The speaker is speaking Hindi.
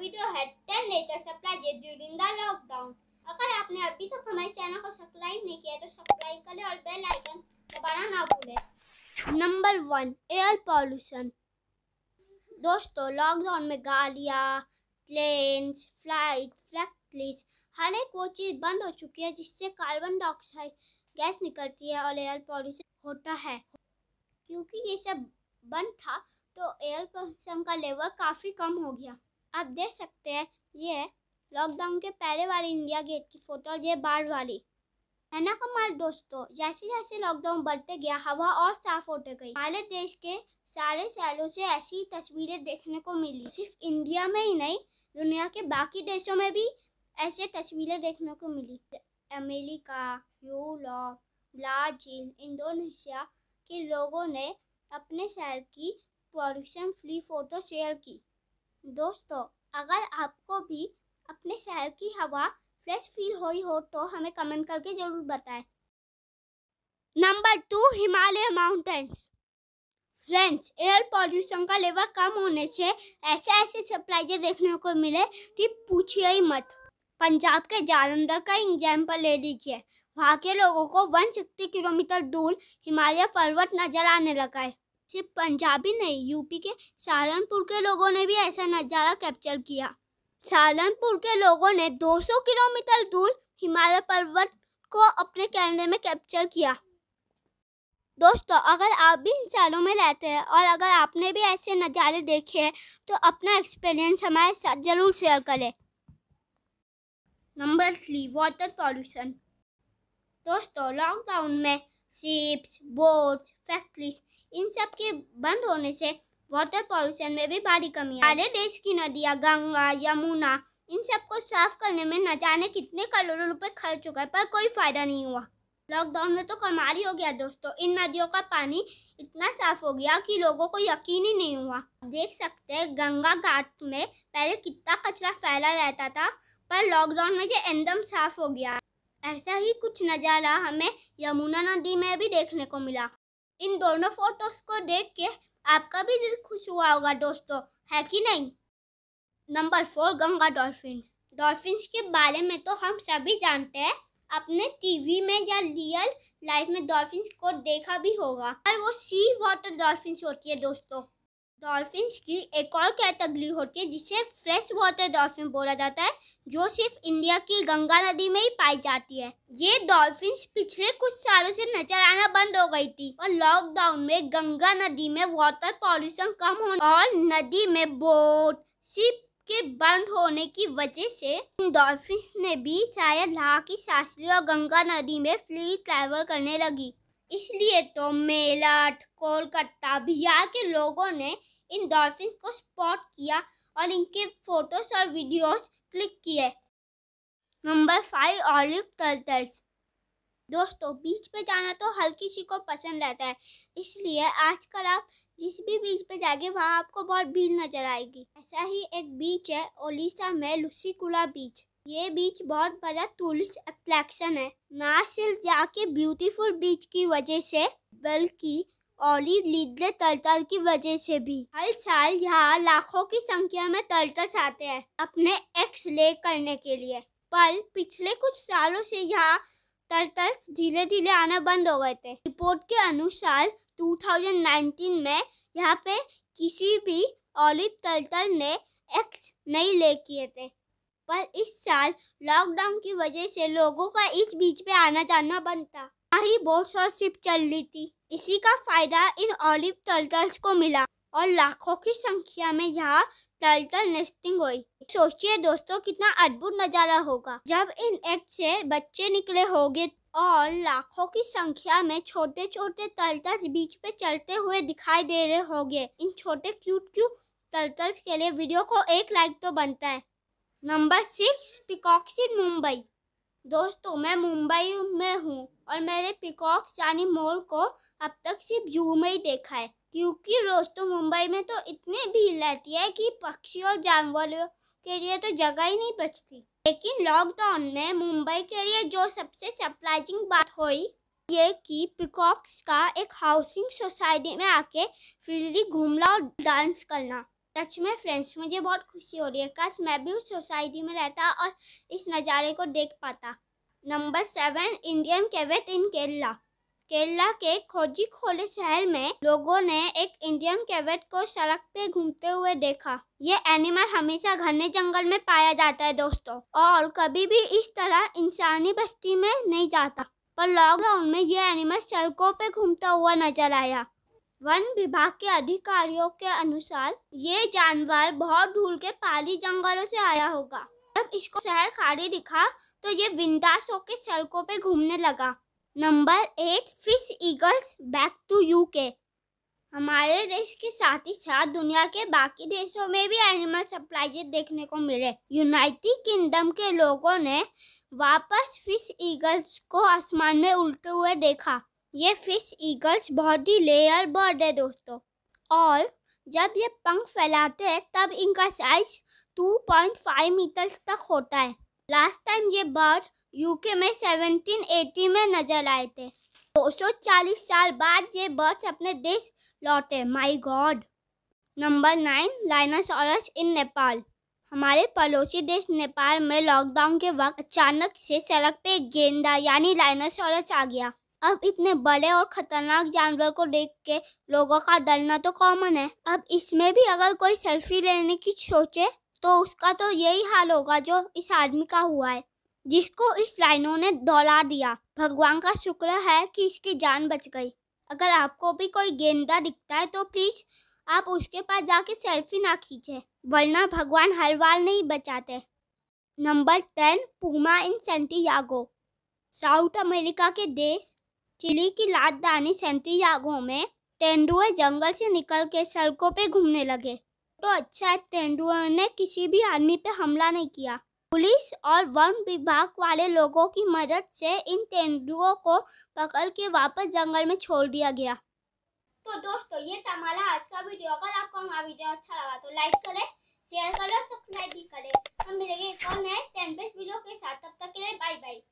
वीडियो है ten nature surprises during the lockdown अगर आपने अभी तक हमारे चैनल को सब्सक्राइब नहीं किया तो सब्सक्राइब करें और बेल आइकन दबाना ना भूलें नंबर वन एयर पॉल्यूशन दोस्तों लॉकडाउन में गाड़ियाँ प्लेन फ्लाइट फैक्ट्रीज हर एक वो चीज़ बंद हो चुकी है जिससे कार्बन डाइऑक्साइड गैस निकलती है और एयर पॉल्यूशन होता है क्योंकि ये सब बंद था तो एयर पॉल्यूशन का लेवल काफ़ी कम हो गया आप देख सकते हैं ये लॉकडाउन के पहले वाली इंडिया गेट की फ़ोटो और ये बाढ़ वाली है ना कमाल दोस्तों जैसे जैसे लॉकडाउन बढ़ते गया हवा और साफ होते गई हमारे देश के सारे शहरों से ऐसी तस्वीरें देखने को मिली सिर्फ इंडिया में ही नहीं दुनिया के बाकी देशों में भी ऐसे तस्वीरें देखने को मिली अमेरिका यूरोप ब्राजील इंडोनेशिया के लोगों ने अपने शहर की पॉल्यूशन फ्री फ़ोटो शेयर की दोस्तों अगर आपको भी अपने शहर की हवा फ्रेश फील हुई हो तो हमें कमेंट करके ज़रूर बताएं number two Himalaya mountains friends air pollution का लेवल कम होने से ऐसे ऐसे सरप्राइजे देखने को मिले कि पूछिए ही मत पंजाब के जालंधर का एग्जाम्पल ले लीजिए वहाँ के लोगों को 160 किलोमीटर दूर हिमालय पर्वत नजर आने लगा है सिर्फ पंजाबी नहीं यूपी के सहारनपुर के लोगों ने भी ऐसा नज़ारा कैप्चर किया सहारनपुर के लोगों ने 200 किलोमीटर दूर हिमालय पर्वत को अपने कैमरे में कैप्चर किया दोस्तों अगर आप भी इन शहरों में रहते हैं और अगर आपने भी ऐसे नज़ारे देखे हैं तो अपना एक्सपीरियंस हमारे साथ ज़रूर शेयर करें नंबर थ्री वाटर पॉल्यूशन दोस्तों लॉकडाउन में शिप्स बोट्स फैक्ट्रीज इन सब के बंद होने से वाटर पॉल्यूशन में भी भारी कमी है हमारे देश की नदियाँ गंगा यमुना इन सबको साफ करने में न जाने कितने करोड़ों रुपए खर्च हो गए पर कोई फायदा नहीं हुआ लॉकडाउन में तो कमारी ही हो गया दोस्तों इन नदियों का पानी इतना साफ हो गया कि लोगों को यकीन ही नहीं हुआ देख सकते हैं गंगा घाट में पहले कितना कचरा फैला रहता था पर लॉकडाउन में ये एकदम साफ हो गया ऐसा ही कुछ नज़ारा हमें यमुना नदी में भी देखने को मिला इन दोनों फोटोज को देख के आपका भी दिल खुश हुआ होगा दोस्तों है कि नहीं number four Ganga dolphins dolphins के बारे में तो हम सभी जानते हैं अपने टीवी में या रियल लाइफ में डॉल्फिन्स को देखा भी होगा और वो सी वाटर डॉल्फिन्स होती है दोस्तों डॉल्फिन्स की एक और कैटेगरी होती है जिसे फ्रेश वाटर डॉल्फिन बोला जाता है जो सिर्फ इंडिया की गंगा नदी में ही पाई जाती है ये डॉल्फिन्स पिछले कुछ सालों से नजर आना बंद हो गई थी और लॉकडाउन में गंगा नदी में वाटर पॉल्यूशन कम होने और नदी में बोट सिप के बंद होने की वजह से डॉल्फिन ने भी शायद लाख की शास्त्री और गंगा नदी में फ्री ट्रैवल करने लगी इसलिए तो मेलठ कोलकाता बिहार के लोगों ने इन डॉल्फिन को स्पॉट किया और इनके फोटोज और वीडियोस क्लिक किए नंबर फाइव ऑलिव टर्टल्स दोस्तों बीच पे जाना तो हर किसी को पसंद रहता है इसलिए आजकल आप जिस भी बीच पे जाएंगे वहाँ आपको बहुत भीड़ नज़र आएगी ऐसा ही एक बीच है ओडिशा में लुसीकुला बीच ये बीच बहुत बड़ा टूरिस्ट अट्रैक्शन है ना सिर्फ जाके ब्यूटीफुल बीच की वजह से बल्कि ओली लीडले तलतल की वजह से भी हर साल यहाँ लाखों की संख्या में तलतल आते हैं अपने एक्स ले करने के लिए पर पिछले कुछ सालों से यहाँ टर्टल्स धीरे धीरे आना बंद हो गए थे रिपोर्ट के अनुसार 2019 में यहाँ पे किसी भी ऑलिव टर्टल ने एक्स नहीं ले किए थे पर इस साल लॉकडाउन की वजह से लोगों का इस बीच पे आना जाना बंद था ना ही बोट्स और शिप चल रही थी इसी का फायदा इन ऑलिव टर्टल्स को मिला और लाखों की संख्या में यहाँ टर्टल नेस्टिंग हुई सोचिए दोस्तों कितना अद्भुत नज़ारा होगा जब इन एक्ट से बच्चे निकले होंगे और लाखों की संख्या में छोटे छोटे टर्टल्स बीच पे चलते हुए दिखाई दे रहे होंगे इन छोटे क्यूट क्यूट टर्टल्स के लिए वीडियो को एक लाइक तो बनता है number six peacocks in Mumbai दोस्तों मैं मुंबई में हूँ और मैंने पिकॉक्स यानी मोर को अब तक सिर्फ जू में ही देखा है क्योंकि दोस्तों मुंबई में तो इतनी भीड़ रहती है कि पक्षी और जानवरों के लिए तो जगह ही नहीं बचती लेकिन लॉकडाउन में मुंबई के लिए जो सबसे सरप्राइजिंग बात हुई ये कि पिकॉक्स का एक हाउसिंग सोसाइटी में आके फ्रीली घूमना और डांस करना सच में फ्रेंड्स मुझे बहुत खुशी हो रही है काश मैं भी उस सोसाइटी में रहता और इस नज़ारे को देख पाता number seven Indian civet in Kerala Kerala के खोजी खोले शहर में लोगों ने एक इंडियन कैवेट को सड़क पे घूमते हुए देखा ये एनिमल हमेशा घने जंगल में पाया जाता है दोस्तों और कभी भी इस तरह इंसानी बस्ती में नहीं जाता पर लॉकडाउन में ये एनिमल सड़कों पे घूमता हुआ नजर आया वन विभाग के अधिकारियों के अनुसार ये जानवर बहुत ढूल के पहाड़ी जंगलों से आया होगा जब इसको शहर खाली दिखा तो ये विंदास होकर सड़कों पे घूमने लगा number eight fish eagles back to UK हमारे देश के साथ ही साथ दुनिया के बाकी देशों में भी एनिमल सप्लाइजेस देखने को मिले यूनाइटेड किंगडम के लोगों ने वापस फिश ईगल्स को आसमान में उल्टे हुए देखा ये फिश ईगल्स बहुत ही लेयर बर्ड है दोस्तों और जब ये पंख फैलाते हैं तब इनका साइज 2.5 मीटर्स तक होता है लास्ट टाइम ये बर्ड यूके में 1780 में नजर आए थे 240 साल बाद ये बर्ड्स अपने देश लौटे my god number nine rhinoceros in Nepal हमारे पड़ोसी देश नेपाल में लॉकडाउन के वक्त अचानक से सड़क पे गेंदा यानी लाइनासोरस आ गया अब इतने बड़े और खतरनाक जानवर को देख के लोगों का डरना तो कॉमन है अब इसमें भी अगर कोई सेल्फी लेने की सोचे तो उसका तो यही हाल होगा जो इस आदमी का हुआ है जिसको इस लाइनों ने दौड़ा दिया भगवान का शुक्र है कि इसकी जान बच गई अगर आपको भी कोई गेंदा दिखता है तो प्लीज़ आप उसके पास जाके सेल्फी ना खींचे वरना भगवान हर बार नहीं बचाते नंबर टेन पुमा इन सेंटियागो साउथ अमेरिका के देश चिली की राजधानी सेंटियागो में तेंदुए जंगल से निकल के सड़कों पे घूमने लगे तो अच्छा तेंदुए ने किसी भी आदमी पे हमला नहीं किया पुलिस और वन विभाग वाले लोगों की मदद से इन तेंदुओं को पकड़ के वापस जंगल में छोड़ दिया गया तो दोस्तों ये था हमारा आज का वीडियो अगर आपको हमारा वीडियो अच्छा लगा तो लाइक करें शेयर करें और सब्सक्राइब भी करें हम मिलेंगे एक और नए वीडियो के साथ तब तक के लिए बाय बाय